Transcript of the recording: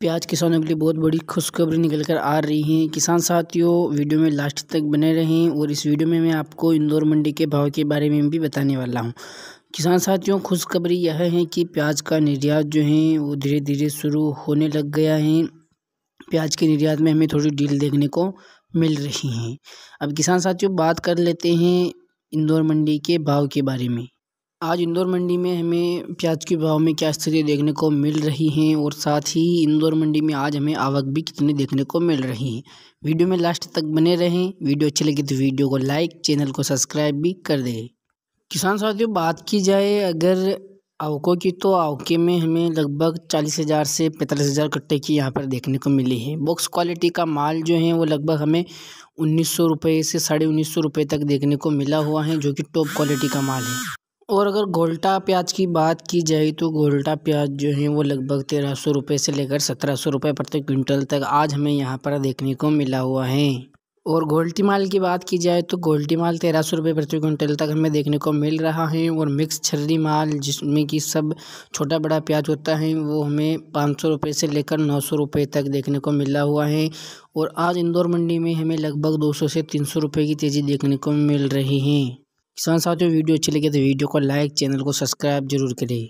प्याज किसानों के लिए बहुत बड़ी खुशखबरी निकल कर आ रही है किसान साथियों वीडियो में लास्ट तक बने रहें और इस वीडियो में मैं आपको इंदौर मंडी के भाव के बारे में भी बताने वाला हूं किसान साथियों खुशखबरी यह है कि प्याज का निर्यात जो है वो धीरे धीरे शुरू होने लग गया है प्याज के निर्यात में हमें थोड़ी डील देखने को मिल रही है अब किसान साथियों बात कर लेते हैं इंदौर मंडी के भाव के बारे में आज इंदौर मंडी में हमें प्याज के भाव में क्या स्थिति देखने को मिल रही है और साथ ही इंदौर मंडी में आज हमें आवक भी कितनी देखने को मिल रही है वीडियो में लास्ट तक बने रहें वीडियो अच्छी लगी तो वीडियो को लाइक चैनल को सब्सक्राइब भी कर दें किसान साथियों बात की जाए अगर आवकों की तो आवके में हमें लगभग चालीस हज़ार से पैंतालीस हज़ार कट्टे की यहाँ पर देखने को मिली है बॉक्स क्वालिटी का माल जो है वो लगभग हमें उन्नीस सौ रुपये से साढ़े उन्नीस सौ रुपये तक देखने को मिला हुआ है जो कि टॉप क्वालिटी का माल है और अगर गोल्टा प्याज की बात की जाए तो गोल्टा प्याज जो है वो लगभग तेरह सौ रुपये से लेकर सत्रह सौ रुपये प्रति क्विंटल तक आज हमें यहाँ पर देखने को मिला हुआ है और गोल्टी माल की बात की जाए तो गोल्टी माल तेरह सौ रुपये प्रति क्विंटल तक हमें देखने को मिल रहा है और मिक्स छर्री माल जिसमें कि सब छोटा बड़ा प्याज होता है वो हमें पाँच सौ रुपये से लेकर नौ सौ रुपये तक देखने को मिला हुआ है और आज इंदौर मंडी में हमें लगभग दो सौ से तीन सौ रुपये की तेज़ी देखने को मिल रही है किसान साथियों वीडियो अच्छी लगी तो वीडियो को लाइक चैनल को सब्सक्राइब जरूर करें